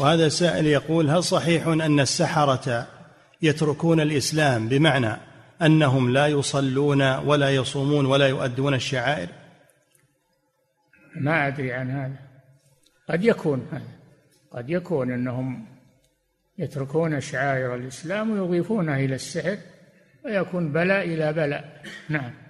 وهذا سائل يقول هل صحيح أن السحرة يتركون الإسلام بمعنى أنهم لا يصلون ولا يصومون ولا يؤدون الشعائر ما أدري عن هذا قد يكون هذا قد يكون أنهم يتركون شعائر الإسلام ويضيفونها إلى السحر ويكون بلاء إلى بلاء نعم